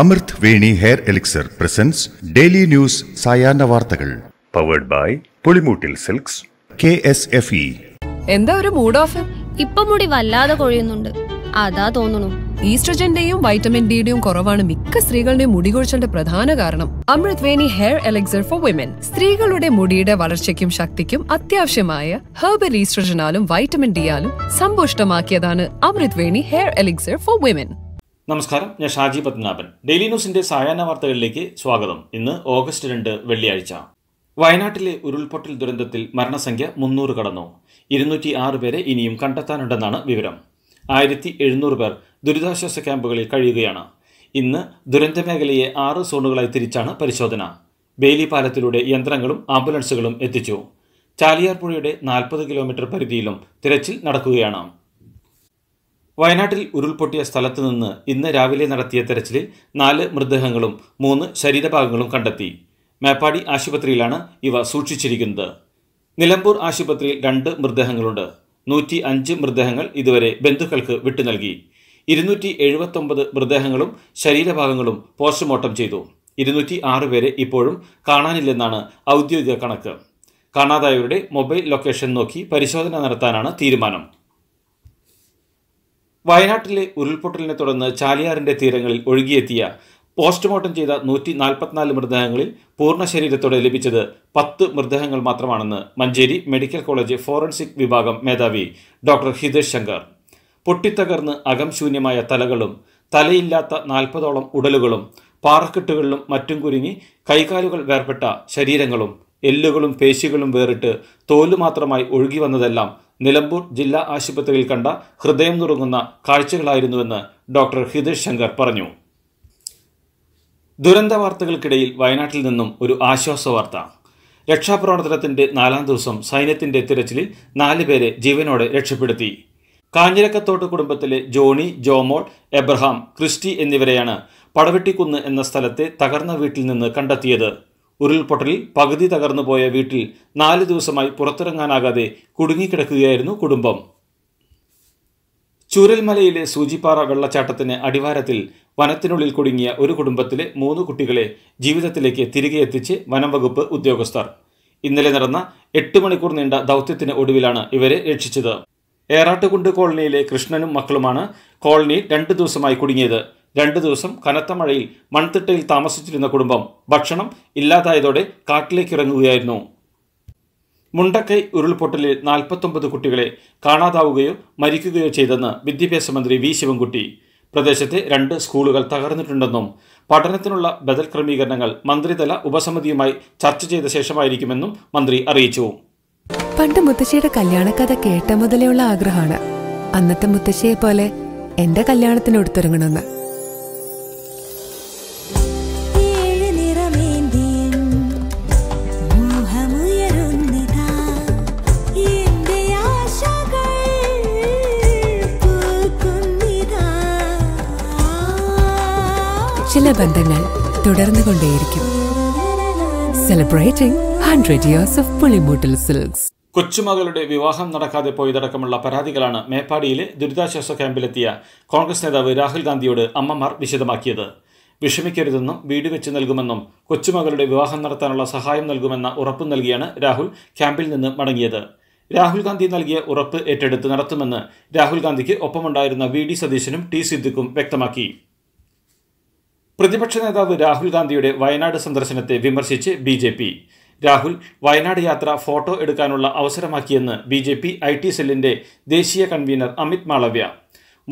അമൃത് Veni hair elixir presents daily news സായാഹ്ന വാർത്തകൾ powered by Pulimoottil silks K S F E എന്താ ഒരു മൂഡ് ഓഫ് ഇപ്പം മുടി വല്ലാതെ കൊഴിയുന്നുണ്ട് അതാ തോന്നുന്നു ഈസ്ട്രജന്റെയും വൈറ്റമിൻ ഡിയുടെയും കുറവാണ് മിക്ക സ്ത്രീകളുടെയും മുടി കൊഴിച്ചലിന്റെ പ്രധാന കാരണം അമൃത് Veni hair elixir for women സ്ത്രീകളുടെ മുടിയുടെ വളർച്ചയ്ക്കും ശക്തിക്കും അത്യാവശ്യമായ herbal ഈസ്ട്രജനാലും vitamin ഡിയാലും സമ്പുഷ്ടമാക്കിയതാണ് Amrit Veni hair elixir for women നമസ്കാരം ഞാൻ ഷാജി പത്മനാഭൻ ഡെയിലി ന്യൂസിന്റെ സായാഹ്ന വാർത്തകളിലേക്ക് സ്വാഗതം ഇന്ന് ഓഗസ്റ്റ് രണ്ട് വെള്ളിയാഴ്ച വയനാട്ടിലെ ഉരുൾപൊട്ടൽ ദുരന്തത്തിൽ മരണസംഖ്യ മുന്നൂറ് കടന്നു ഇരുന്നൂറ്റി ആറ് പേരെ ഇനിയും കണ്ടെത്താനുണ്ടെന്നാണ് വിവരം ആയിരത്തി എഴുന്നൂറ് പേർ ദുരിതാശ്വാസ ക്യാമ്പുകളിൽ കഴിയുകയാണ് ഇന്ന് ദുരന്തമേഖലയെ ആറ് സോണുകളായി തിരിച്ചാണ് പരിശോധന ബേലി പാലത്തിലൂടെ യന്ത്രങ്ങളും ആംബുലൻസുകളും എത്തിച്ചു ചാലിയാർ പുഴയുടെ നാൽപ്പത് കിലോമീറ്റർ പരിധിയിലും തിരച്ചിൽ നടക്കുകയാണ് വയനാട്ടിൽ ഉരുൾപൊട്ടിയ സ്ഥലത്ത് നിന്ന് ഇന്ന് രാവിലെ നടത്തിയ തെരച്ചിലിൽ നാല് മൃതദേഹങ്ങളും മൂന്ന് ശരീരഭാഗങ്ങളും കണ്ടെത്തി മേപ്പാടി ആശുപത്രിയിലാണ് ഇവ സൂക്ഷിച്ചിരിക്കുന്നത് നിലമ്പൂർ ആശുപത്രിയിൽ രണ്ട് മൃതദേഹങ്ങളുണ്ട് നൂറ്റി അഞ്ച് മൃതദേഹങ്ങൾ ഇതുവരെ ബന്ധുക്കൾക്ക് വിട്ടു നൽകി ഇരുന്നൂറ്റി എഴുപത്തൊമ്പത് മൃതദേഹങ്ങളും ശരീരഭാഗങ്ങളും പോസ്റ്റ്മോർട്ടം ചെയ്തു ഇരുന്നൂറ്റി ആറ് പേരെ ഇപ്പോഴും കാണാനില്ലെന്നാണ് ഔദ്യോഗിക കണക്ക് കാണാതായവരുടെ മൊബൈൽ ലൊക്കേഷൻ നോക്കി പരിശോധന നടത്താനാണ് തീരുമാനം വയനാട്ടിലെ ഉരുൾപൊട്ടലിനെ തുടർന്ന് ചാലിയാറിന്റെ തീരങ്ങളിൽ ഒഴുകിയെത്തിയ പോസ്റ്റ്മോർട്ടം ചെയ്ത നൂറ്റി നാൽപ്പത്തിനാല് മൃതദേഹങ്ങളിൽ പൂർണ്ണ ശരീരത്തോടെ ലഭിച്ചത് പത്ത് മൃതദേഹങ്ങൾ മാത്രമാണെന്ന് മഞ്ചേരി മെഡിക്കൽ കോളേജ് ഫോറൻസിക് വിഭാഗം മേധാവി ഡോക്ടർ ഹിതേഷ് ശങ്കർ പൊട്ടിത്തകർന്ന് അകംശൂന്യമായ തലകളും തലയില്ലാത്ത നാൽപ്പതോളം ഉടലുകളും പാറക്കെട്ടുകളിലും മറ്റും കുരുങ്ങി കൈകാലുകൾ വേർപെട്ട ശരീരങ്ങളും എല്ലുകളും പേശികളും വേറിട്ട് തോല് മാത്രമായി ഒഴുകി വന്നതെല്ലാം നിലമ്പൂർ ജില്ലാ ആശുപത്രിയിൽ കണ്ട ഹൃദയം നുറുങ്ങുന്ന കാഴ്ചകളായിരുന്നുവെന്ന് ഡോക്ടർ ഹിതേഷ് ശങ്കർ പറഞ്ഞു ദുരന്ത വാർത്തകൾക്കിടയിൽ വയനാട്ടിൽ നിന്നും ഒരു ആശ്വാസ വാർത്ത രക്ഷാപ്രവർത്തനത്തിന്റെ നാലാം ദിവസം സൈന്യത്തിന്റെ തിരച്ചിലിൽ നാല് പേരെ ജീവനോടെ രക്ഷപ്പെടുത്തി കാഞ്ഞിരക്കത്തോട്ട് കുടുംബത്തിലെ ജോണി ജോമോൾ എബ്രഹാം ക്രിസ്റ്റി എന്നിവരെയാണ് പടവെട്ടിക്കുന്ന് എന്ന സ്ഥലത്തെ തകർന്ന വീട്ടിൽ നിന്ന് കണ്ടെത്തിയത് ഉരുൾപൊട്ടലിൽ പകുതി തകർന്നുപോയ വീട്ടിൽ നാല് ദിവസമായി പുറത്തിറങ്ങാനാകാതെ കുടുങ്ങിക്കിടക്കുകയായിരുന്നു കുടുംബം ചൂരൽമലയിലെ സൂചിപ്പാറ വെള്ളച്ചാട്ടത്തിന് അടിവാരത്തിൽ വനത്തിനുള്ളിൽ കുടുങ്ങിയ ഒരു കുടുംബത്തിലെ മൂന്ന് കുട്ടികളെ ജീവിതത്തിലേക്ക് തിരികെ എത്തിച്ച് വനംവകുപ്പ് ഉദ്യോഗസ്ഥർ ഇന്നലെ നടന്ന എട്ട് മണിക്കൂർ നീണ്ട ദൗത്യത്തിന് ഒടുവിലാണ് ഇവരെ രക്ഷിച്ചത് ഏറാട്ടുകുണ്ട് കോളനിയിലെ കൃഷ്ണനും മക്കളുമാണ് കോളനി രണ്ട് ദിവസമായി കുടുങ്ങിയത് രണ്ടു ദിവസം കനത്ത മഴയിൽ മൺതിട്ടയിൽ താമസിച്ചിരുന്ന കുടുംബം ഭക്ഷണം ഇല്ലാതായതോടെ കാട്ടിലേക്ക് ഇറങ്ങുകയായിരുന്നു മുണ്ടക്കൈ ഉരുൾപൊട്ടലിൽ നാൽപ്പത്തൊമ്പത് കുട്ടികളെ കാണാതാവുകയോ മരിക്കുകയോ ചെയ്തെന്ന് വിദ്യാഭ്യാസ മന്ത്രി വി ശിവൻകുട്ടി പ്രദേശത്തെ രണ്ട് സ്കൂളുകൾ തകർന്നിട്ടുണ്ടെന്നും പഠനത്തിനുള്ള ബദൽ ക്രമീകരണങ്ങൾ മന്ത്രിതല ഉപസമിതിയുമായി ചർച്ച ചെയ്ത ശേഷമായിരിക്കുമെന്നും മന്ത്രി അറിയിച്ചു പണ്ട് മുത്തശ്ശിയുടെ കല്യാണക്കഥ കേട്ട ഉള്ള ആഗ്രഹമാണ് അന്നത്തെ മുത്തശ്ശിയെ പോലെ എന്റെ കല്യാണത്തിന് എടുത്തിറങ്ങണമെന്ന് ചില ബന്ധങ്ങൾ തുടർന്നു കൊണ്ടേയിരിക്കും celebrating hundred years of Pulimoottil silks കൊച്ചുമകളുടെ വിവാഹം നടക്കാതെ പോയതടക്കമുള്ള പരാതികളാണ് മേപ്പാടിയിലെ ദുരിതാശ്വാസ ക്യാമ്പിലെത്തിയ കോൺഗ്രസ് നേതാവ് രാഹുൽ ഗാന്ധിയോട് അമ്മമാർ വിശദമാക്കിയത് വിഷമിക്കരുതെന്നും വീട് വെച്ച് നൽകുമെന്നും കൊച്ചുമകളുടെ വിവാഹം നടത്താനുള്ള സഹായം നൽകുമെന്ന ഉറപ്പ് നൽകിയാണ് രാഹുൽ ക്യാമ്പിൽ നിന്ന് മടങ്ങിയത് രാഹുൽ ഗാന്ധി നൽകിയ ഉറപ്പ് ഏറ്റെടുത്ത് നടത്തുമെന്ന് രാഹുൽ ഗാന്ധിക്ക് ഒപ്പമുണ്ടായിരുന്ന വി ഡി സതീശനും ടി സിദ്ദിഖും വ്യക്തമാക്കി പ്രതിപക്ഷ നേതാവ് രാഹുൽ ഗാന്ധിയുടെ വയനാട് സന്ദർശനത്തെ വിമർശിച്ച് B J P Rahul Wayanad യാത്ര ഫോട്ടോ എടുക്കാനുള്ള അവസരമാക്കിയെന്ന് B J P I T സെല്ലിന്റെ ദേശീയ കൺവീനർ അമിത് മാളവ്യ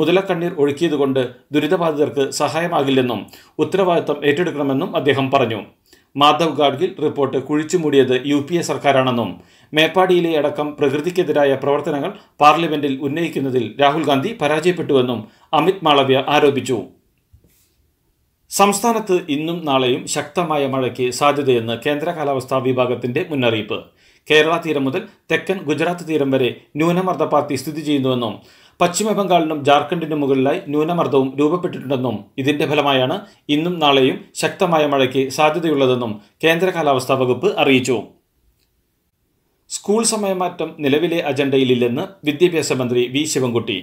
മുതലക്കണ്ണീർ ഒഴുക്കിയതുകൊണ്ട് ദുരിതബാധിതർക്ക് സഹായമാകില്ലെന്നും ഉത്തരവാദിത്തം ഏറ്റെടുക്കണമെന്നും അദ്ദേഹം പറഞ്ഞു മാധവ് ഗാഡ്ഗിൽ റിപ്പോർട്ട് കുഴിച്ചുമൂടിയത് യു പി എ സർക്കാരാണെന്നും മേപ്പാടിയിലെ അടക്കം പ്രകൃതിക്കെതിരായ പ്രവർത്തനങ്ങൾ പാർലമെന്റിൽ ഉന്നയിക്കുന്നതിൽ രാഹുൽ ഗാന്ധി പരാജയപ്പെട്ടുവെന്നും അമിത് മാളവ്യ ആരോപിച്ചു സംസ്ഥാനത്ത് ഇന്നും നാളെയും ശക്തമായ മഴയ്ക്ക് സാധ്യതയെന്ന് കേന്ദ്ര കാലാവസ്ഥാ വിഭാഗത്തിന്റെ മുന്നറിയിപ്പ് കേരള തീരം മുതൽ തെക്കൻ ഗുജറാത്ത് തീരം വരെ പാർട്ടി സ്ഥിതി ചെയ്യുന്നുവെന്നും പശ്ചിമബംഗാളിനും ജാർഖണ്ഡിനും മുകളിലായി ന്യൂനമർദ്ദവും രൂപപ്പെട്ടിട്ടുണ്ടെന്നും ഇതിന്റെ ഫലമായാണ് ഇന്നും നാളെയും ശക്തമായ മഴയ്ക്ക് സാധ്യതയുള്ളതെന്നും കേന്ദ്ര കാലാവസ്ഥാ വകുപ്പ് അറിയിച്ചു സ്കൂൾ സമയമാറ്റം നിലവിലെ അജണ്ടയിലില്ലെന്ന് വിദ്യാഭ്യാസ മന്ത്രി വി ശിവൻകുട്ടി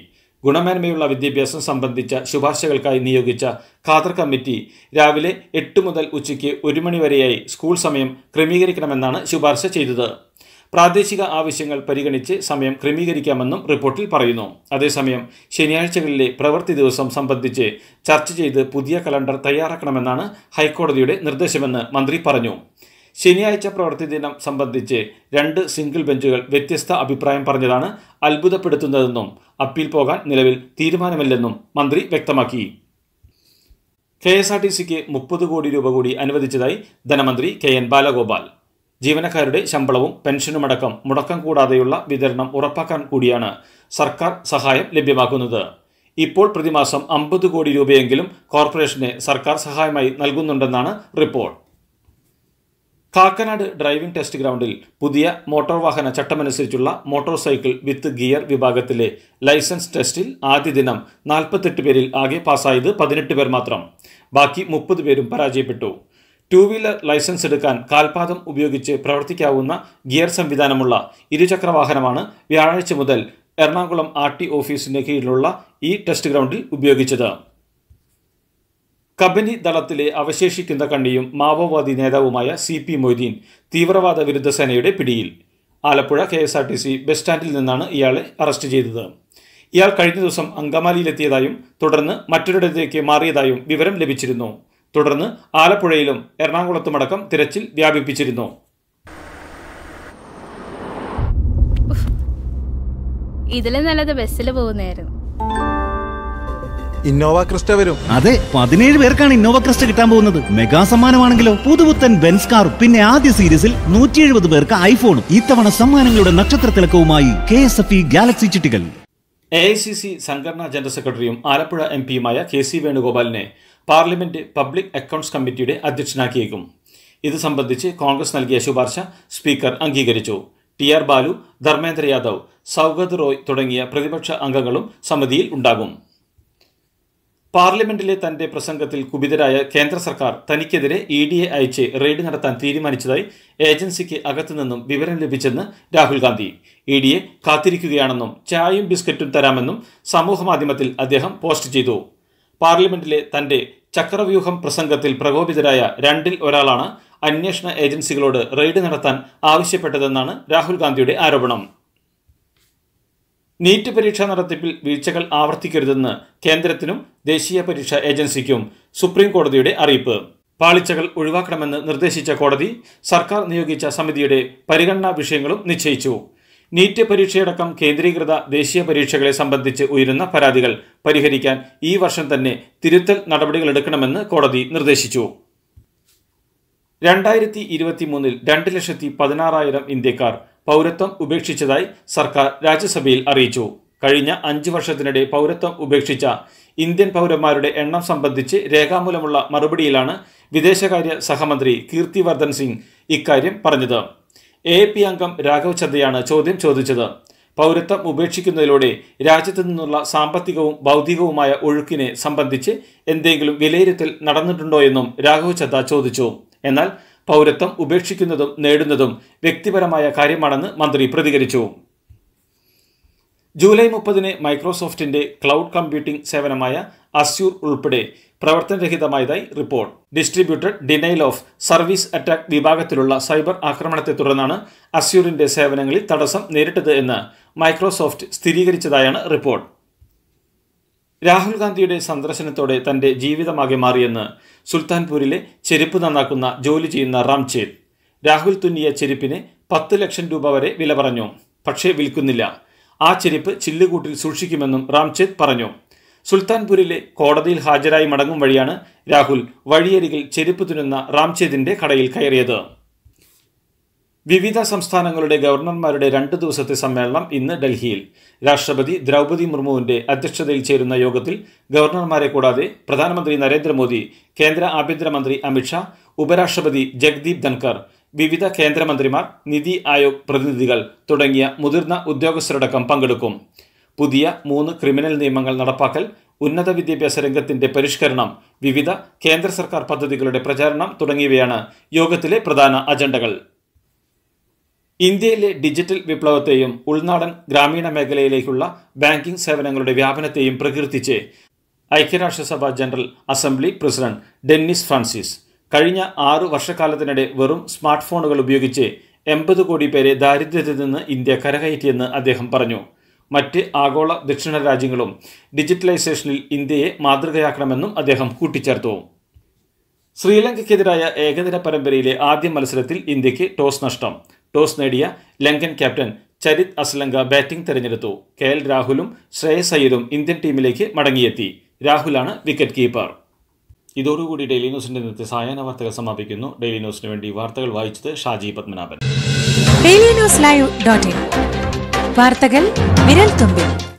ഗുണമേന്മയുള്ള വിദ്യാഭ്യാസം സംബന്ധിച്ച ശുപാർശകൾക്കായി നിയോഗിച്ച ഖാദർ കമ്മിറ്റി രാവിലെ എട്ട് മുതൽ ഉച്ചയ്ക്ക് ഒരു മണിവരെയായി സ്കൂൾ സമയം ക്രമീകരിക്കണമെന്നാണ് ശുപാർശ ചെയ്തത് പ്രാദേശിക ആവശ്യങ്ങൾ പരിഗണിച്ച് സമയം ക്രമീകരിക്കാമെന്നും റിപ്പോർട്ടിൽ പറയുന്നു അതേസമയം ശനിയാഴ്ചകളിലെ പ്രവൃത്തി ദിവസം സംബന്ധിച്ച് ചർച്ച ചെയ്ത് പുതിയ കലണ്ടർ തയ്യാറാക്കണമെന്നാണ് ഹൈക്കോടതിയുടെ നിർദ്ദേശമെന്ന് മന്ത്രി പറഞ്ഞു ശനിയാഴ്ച പ്രവൃത്തി ദിനം സംബന്ധിച്ച് രണ്ട് സിംഗിൾ ബെഞ്ചുകൾ വ്യത്യസ്ത അഭിപ്രായം പറഞ്ഞതാണ് അത്ഭുതപ്പെടുത്തുന്നതെന്നും അപ്പീൽ പോകാൻ നിലവിൽ തീരുമാനമില്ലെന്നും മന്ത്രി വ്യക്തമാക്കി കെ എസ് ആർ ടി സിക്ക് മുപ്പത് കോടി രൂപ കൂടി അനുവദിച്ചതായി ധനമന്ത്രി കെ എൻ ബാലഗോപാൽ ജീവനക്കാരുടെ ശമ്പളവും പെൻഷനുമടക്കം മുടക്കം കൂടാതെയുള്ള വിതരണം ഉറപ്പാക്കാൻ കൂടിയാണ് സർക്കാർ സഹായം ലഭ്യമാക്കുന്നത് ഇപ്പോൾ പ്രതിമാസം അമ്പത് കോടി രൂപയെങ്കിലും കോർപ്പറേഷന് സർക്കാർ സഹായമായി നൽകുന്നുണ്ടെന്നാണ് റിപ്പോർട്ട് കാക്കനാട് ഡ്രൈവിംഗ് ടെസ്റ്റ് ഗ്രൗണ്ടിൽ പുതിയ മോട്ടോർ വാഹന ചട്ടമനുസരിച്ചുള്ള മോട്ടോർ സൈക്കിൾ വിത്ത് ഗിയർ വിഭാഗത്തിലെ ലൈസൻസ് ടെസ്റ്റിൽ ആദ്യ ദിനം നാൽപ്പത്തെട്ട് പേരിൽ ആകെ പാസ്സായത് പതിനെട്ട് പേർ മാത്രം ബാക്കി മുപ്പത് പേരും പരാജയപ്പെട്ടു ടൂ വീലർ ലൈസൻസ് എടുക്കാൻ കാൽപാദം ഉപയോഗിച്ച് പ്രവർത്തിക്കാവുന്ന ഗിയർ സംവിധാനമുള്ള ഇരുചക്ര വാഹനമാണ് വ്യാഴാഴ്ച മുതൽ എറണാകുളം ആർ ടി ഓഫീസിന് കീഴിലുള്ള ഈ ടെസ്റ്റ് ഗ്രൗണ്ടിൽ ഉപയോഗിച്ചത് കബനി ദളത്തിലെ അവശേഷിക്കുന്ന കണ്ണിയും മാവോവാദി നേതാവുമായ സി പി മൊയ്തീൻ തീവ്രവാദ വിരുദ്ധ സേനയുടെ പിടിയിൽ Alappuzha K S R T C bus സ്റ്റാൻഡിൽ നിന്നാണ് ഇയാളെ അറസ്റ്റ് ചെയ്തത് ഇയാൾ കഴിഞ്ഞ ദിവസം അങ്കമാലിയിലെത്തിയതായും തുടർന്ന് മറ്റൊരിടത്തേക്ക് മാറിയതായും വിവരം ലഭിച്ചിരുന്നു തുടർന്ന് ആലപ്പുഴയിലും എറണാകുളത്തുമടക്കം തിരച്ചിൽ വ്യാപിപ്പിച്ചിരുന്നു ഇതിലും നല്ലത് ബസ്സിൽ പോകുന്നതായിരുന്നു ഇന്നോവ ക്രിസ്റ്റ വരും അതെ പതിനേഴ് പേർക്കാണ് ഇന്നോവ ക്രിസ്റ്റ കിട്ടാൻ പോകുന്നത് മെഗാ സമ്മാനമാണെങ്കിലോ പുതുപുത്തൻ ബെൻസ് കാർ പിന്നെ ആദ്യ സീരീസിൽ നൂറ്റി എഴുപത് പേർക്ക് ഐഫോണും ഇത്തവണ സമ്മാനങ്ങളുടെ നക്ഷത്ര തിളക്കവുമായി K S F E galaxy ചിട്ടികൾ എ ഐ സി സി സംഘടനാ ജനറൽ സെക്രട്ടറിയും ആലപ്പുഴ എം പിയുമായ കെ സി വേണുഗോപാലിനെ പാർലമെന്റ് പബ്ലിക് അക്കൗണ്ട്സ് കമ്മിറ്റിയുടെ അധ്യക്ഷനാക്കിയേക്കും ഇത് സംബന്ധിച്ച് കോൺഗ്രസ് നൽകിയ ശുപാർശ സ്പീക്കർ അംഗീകരിച്ചു ടി ആർ ബാലു ധർമ്മേന്ദ്ര യാദവ് സൗഗത് റോയ് തുടങ്ങിയ പ്രതിപക്ഷ അംഗങ്ങളും സമിതിയിൽ ഉണ്ടാകും പാർലമെന്റിലെ തന്റെ പ്രസംഗത്തിൽ കുപിതരായ കേന്ദ്ര സർക്കാർ തനിക്കെതിരെ ഇ ഡി എ അയച്ച് റെയ്ഡ് നടത്താൻ തീരുമാനിച്ചതായി ഏജൻസിക്ക് അകത്തുനിന്നും വിവരം ലഭിച്ചെന്ന് രാഹുൽ ഗാന്ധി ഇ ഡി എ കാത്തിരിക്കുകയാണെന്നും ചായയും ബിസ്ക്കറ്റും തരാമെന്നും സമൂഹമാധ്യമത്തിൽ അദ്ദേഹം പോസ്റ്റ് ചെയ്തു പാർലമെന്റിലെ തന്റെ ചക്രവ്യൂഹം പ്രസംഗത്തിൽ പ്രകോപിതരായ രണ്ടിൽ ഒരാളാണ് അന്വേഷണ ഏജൻസികളോട് റെയ്ഡ് നടത്താൻ ആവശ്യപ്പെട്ടതെന്നാണ് രാഹുൽ ഗാന്ധിയുടെ ആരോപണം നീറ്റ് പരീക്ഷാ നടത്തിപ്പിൽ വീഴ്ചകൾ ആവർത്തിക്കരുതെന്ന് കേന്ദ്രത്തിനും ദേശീയ പരീക്ഷാ ഏജൻസിക്കും സുപ്രീം കോടതിയുടെ അറിയിപ്പ് പാളിച്ചകൾ ഒഴിവാക്കണമെന്ന് നിർദ്ദേശിച്ച കോടതി സർക്കാർ നിയോഗിച്ച സമിതിയുടെ പരിഗണനാ വിഷയങ്ങളും നിശ്ചയിച്ചു നീറ്റ് പരീക്ഷയടക്കം കേന്ദ്രീകൃത ദേശീയ പരീക്ഷകളെ സംബന്ധിച്ച് ഉയരുന്ന പരാതികൾ പരിഹരിക്കാൻ ഈ വർഷം തന്നെ തിരുത്തൽ നടപടികളെടുക്കണമെന്ന് കോടതി നിർദ്ദേശിച്ചു രണ്ടായിരത്തി ഇരുപത്തി മൂന്നിൽ രണ്ട് ലക്ഷത്തി പതിനാറായിരം ഇന്ത്യക്കാർ പൗരത്വം ഉപേക്ഷിച്ചതായി സർക്കാർ രാജ്യസഭയിൽ അറിയിച്ചു കഴിഞ്ഞ അഞ്ച് വർഷത്തിനിടെ പൗരത്വം ഉപേക്ഷിച്ച ഇന്ത്യൻ പൗരന്മാരുടെ എണ്ണം സംബന്ധിച്ച് രേഖാമൂലമുള്ള മറുപടിയിലാണ് വിദേശകാര്യ സഹമന്ത്രി കീർത്തിവർദ്ധൻ സിംഗ് ഇക്കാര്യം പറഞ്ഞത് എ പി അംഗം രാഘവ് ചന്ദയാണ് ചോദ്യം ചോദിച്ചത് പൗരത്വം ഉപേക്ഷിക്കുന്നതിലൂടെ രാജ്യത്തു നിന്നുള്ള സാമ്പത്തികവും ഭൗതികവുമായ ഒഴുക്കിനെ സംബന്ധിച്ച് എന്തെങ്കിലും വിലയിരുത്തൽ നടന്നിട്ടുണ്ടോ എന്നും രാഘവ് ചന്ദ ചോദിച്ചു എന്നാൽ പൗരത്വം ഉപേക്ഷിക്കുന്നതും നേടുന്നതും വ്യക്തിപരമായ കാര്യമാണെന്ന് മന്ത്രി പ്രതികരിച്ചു ജൂലൈ മുപ്പതിന് മൈക്രോസോഫ്റ്റിന്റെ ക്ലൗഡ് കമ്പ്യൂട്ടിംഗ് സേവനമായ അസ്യൂർ ഉൾപ്പെടെ പ്രവർത്തനരഹിതമായതായി report distributed denial of service attack വിഭാഗത്തിലുള്ള സൈബർ ആക്രമണത്തെ തുടർന്നാണ് അസ്യൂറിന്റെ സേവനങ്ങളിൽ തടസ്സം നേരിട്ടത് എന്ന് മൈക്രോസോഫ്റ്റ് സ്ഥിരീകരിച്ചതായാണ് റിപ്പോർട്ട് രാഹുൽ ഗാന്ധിയുടെ സന്ദർശനത്തോടെ തന്റെ ജീവിതമാകെ മാറിയെന്ന് സുൽത്താൻപൂരിലെ ചെരുപ്പ് നന്നാക്കുന്ന ജോലി ചെയ്യുന്ന റാംചേദ് രാഹുൽ തുന്നിയ ചെരുപ്പിന് പത്ത് ലക്ഷം രൂപ വരെ വില പറഞ്ഞു പക്ഷേ വിൽക്കുന്നില്ല ആ ചെരുപ്പ് ചില്ലുകൂട്ടിൽ സൂക്ഷിക്കുമെന്നും റാംചേദ് പറഞ്ഞു സുൽത്താൻപൂരിലെ കോടതിയിൽ ഹാജരായി മടങ്ങും വഴിയാണ് രാഹുൽ വഴിയരികിൽ ചെരുപ്പ് തുന്നുന്ന റാംചേദിന്റെ കടയിൽ കയറിയത് വിവിധ സംസ്ഥാനങ്ങളുടെ ഗവർണർമാരുടെ രണ്ട് ദിവസത്തെ സമ്മേളനം ഇന്ന് ഡൽഹിയിൽ രാഷ്ട്രപതി ദ്രൗപദി മുർമുവിന്റെ അധ്യക്ഷതയിൽ ചേരുന്ന യോഗത്തിൽ ഗവർണർമാരെ കൂടാതെ പ്രധാനമന്ത്രി നരേന്ദ്രമോദി കേന്ദ്ര ആഭ്യന്തരമന്ത്രി അമിത്ഷാ ഉപരാഷ്ട്രപതി ജഗ്ദീപ് ധൻകർ വിവിധ കേന്ദ്രമന്ത്രിമാർ നിതി ആയോഗ് പ്രതിനിധികൾ തുടങ്ങിയ മുതിർന്ന ഉദ്യോഗസ്ഥരടക്കം പങ്കെടുക്കും പുതിയ മൂന്ന് ക്രിമിനൽ നിയമങ്ങൾ നടപ്പാക്കൽ ഉന്നത വിദ്യാഭ്യാസ രംഗത്തിന്റെ പരിഷ്കരണം വിവിധ കേന്ദ്ര സർക്കാർ പദ്ധതികളുടെ പ്രചാരണം തുടങ്ങിയവയാണ് യോഗത്തിലെ പ്രധാന അജണ്ടകൾ ഇന്ത്യയിലെ ഡിജിറ്റൽ വിപ്ലവത്തെയും ഉൾനാടൻ ഗ്രാമീണ മേഖലയിലേക്കുള്ള ബാങ്കിംഗ് സേവനങ്ങളുടെ വ്യാപനത്തെയും പ്രകീർത്തിച്ച് ഐക്യരാഷ്ട്രസഭ general assembly president Dennis Francis കഴിഞ്ഞ ആറു വർഷക്കാലത്തിനിടെ വെറും സ്മാർട്ട് ഫോണുകൾ ഉപയോഗിച്ച് എൺപത് കോടി പേരെ ദാരിദ്ര്യത്തിൽ നിന്ന് ഇന്ത്യ കരകയറ്റിയെന്ന് അദ്ദേഹം പറഞ്ഞു മറ്റ് ആഗോള ദക്ഷിണ രാജ്യങ്ങളും ഡിജിറ്റലൈസേഷനിൽ ഇന്ത്യയെ മാതൃകയാക്കണമെന്നും അദ്ദേഹം കൂട്ടിച്ചേർത്തു ശ്രീലങ്കയ്ക്കെതിരായ ഏകദിന പരമ്പരയിലെ ആദ്യ മത്സരത്തിൽ ഇന്ത്യക്ക് ടോസ് നഷ്ടം ടോസ് നേടിയ ലങ്കൻ ക്യാപ്റ്റൻ ചരിത് അസ്ലങ്ക ബാറ്റിംഗ് തെരഞ്ഞെടുത്തു കെ എൽ രാഹുലും ശ്രേയസ് അയ്യരും ഇന്ത്യൻ ടീമിലേക്ക് മടങ്ങിയെത്തി രാഹുലാണ് വിക്കറ്റ് കീപ്പർ ഇതോടുകൂടി ഡെയിലി ന്യൂസിന്റെ ഇന്നത്തെ സായാഹ്ന വാർത്തകൾ സമാപിക്കുന്നു ഡെയിലി ന്യൂസിന് വേണ്ടി വാർത്തകൾ വായിച്ചത് Shaji Padmanabhan daily news live dot in വാർത്തകൾ വിരൽ തുമ്പിൽ